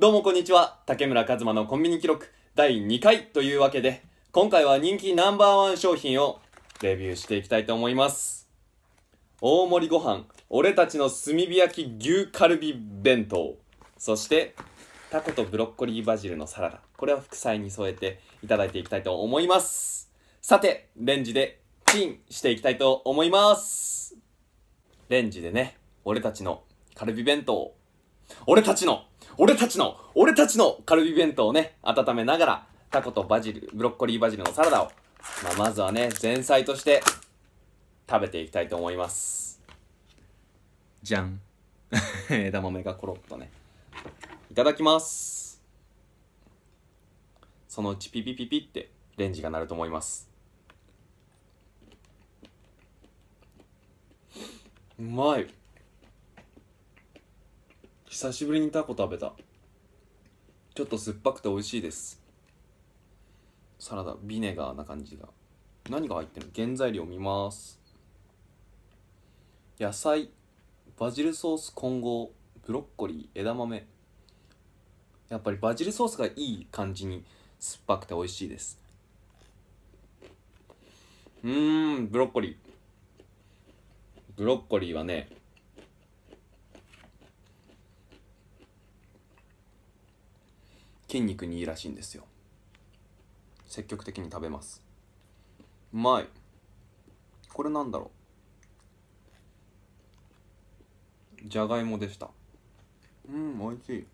どうもこんにちは。竹村和馬のコンビニ記録第2回というわけで、今回は人気ナンバーワン商品をレビューしていきたいと思います。大盛りご飯、俺たちの炭火焼き牛カルビ弁当。そして、タコとブロッコリーバジルのサラダ。これは副菜に添えていただいていきたいと思います。さて、レンジでチンしていきたいと思います。レンジでね、俺たちのカルビ弁当俺たちの俺たちの、俺たちのカルビ弁当をね、温めながら、タコとバジル、ブロッコリーバジルのサラダを、まあ、まずはね、前菜として食べていきたいと思います。じゃん。枝豆がコロッとね。いただきます。そのうちピピピピってレンジが鳴ると思います。うまい。久しぶりにタコ食べたちょっと酸っぱくて美味しいですサラダビネガーな感じが何が入ってるの原材料見ます野菜バジルソース混合ブロッコリー枝豆やっぱりバジルソースがいい感じに酸っぱくて美味しいですうーんブロッコリーブロッコリーはね筋肉にいいらしいんですよ積極的に食べますうまいこれなんだろうじゃがいもでしたうん美味しい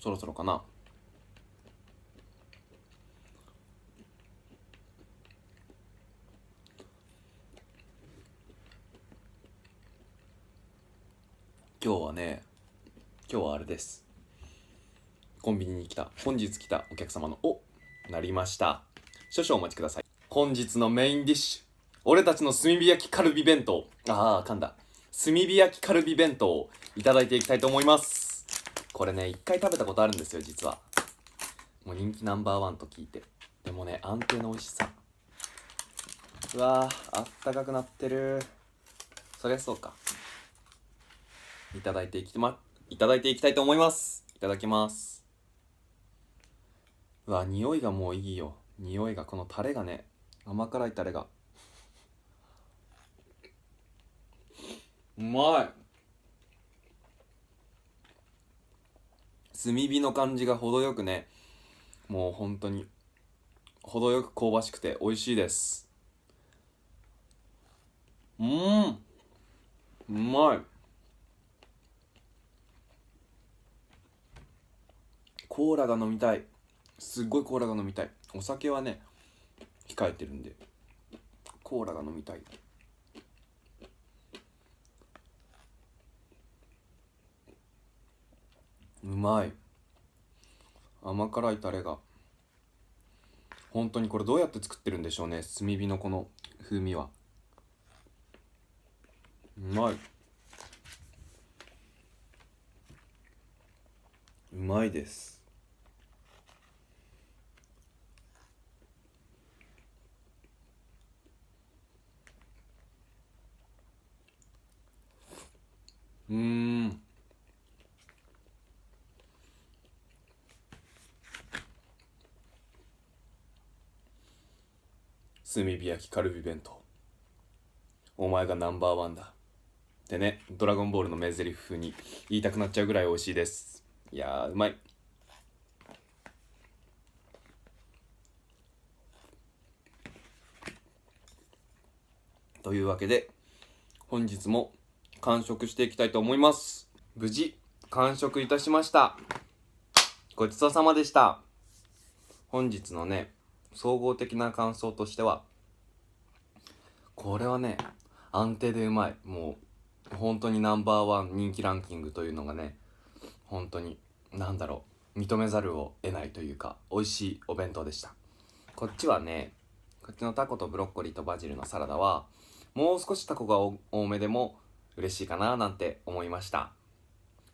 そろそろかな今日はね今日はあれですコンビニに来た本日来たお客様のおなりました少々お待ちください本日のメインディッシュ俺たちの炭火焼きカルビ弁当ああ噛んだ炭火焼きカルビ弁当をいただいていきたいと思いますこれね一回食べたことあるんですよ実はもう人気ナンバーワンと聞いてでもね安定の美味しさうわあったかくなってるそりゃそうかいただいていきまいただいていきたいと思いますいただきますうわ匂いがもういいよ匂いがこのタレがね甘辛いタレがうまい炭火の感じが程よくねもう本当に程よく香ばしくて美味しいですうんうまいコーラが飲みたいすっごいコーラが飲みたいお酒はね控えてるんでコーラが飲みたいうまい甘辛いタレが本当にこれどうやって作ってるんでしょうね炭火のこの風味はうまいうまいですうん炭火焼きカルビ弁当お前がナンバーワンだってね「ドラゴンボール」の名台詞風に言いたくなっちゃうぐらい美味しいですいやうまいというわけで本日も「完食していきたいと思います。無事、完食いたしました。ごちそうさまでした。本日のね、総合的な感想としては、これはね、安定でうまい。もう、本当にナンバーワン人気ランキングというのがね、本当に、なんだろう、認めざるを得ないというか、美味しいお弁当でした。こっちはね、こっちのタコとブロッコリーとバジルのサラダは、もう少しタコが多めでも嬉しいかななんて思いました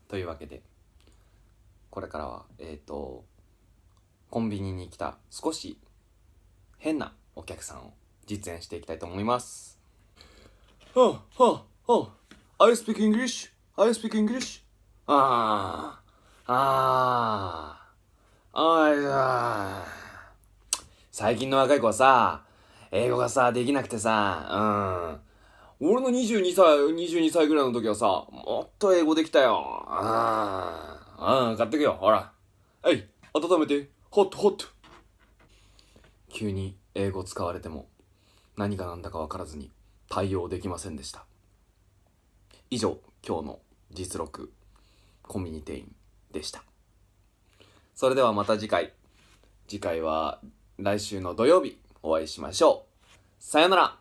というわけでこれからはえっ、ー、とコンビニに来た少し変なお客さんを実演していきたいと思いますはあはあはあ I speak English I speak English ああああああ最近の若い子はさ英語がさできなくてさうん俺の22歳、22歳ぐらいの時はさ、もっと英語できたよ。ああ、うん、買ってくよ、ほら。はい、温めて、ホットホット。急に英語使われても、何が何だか分からずに対応できませんでした。以上、今日の実録、コミュニティンでした。それではまた次回。次回は来週の土曜日お会いしましょう。さよなら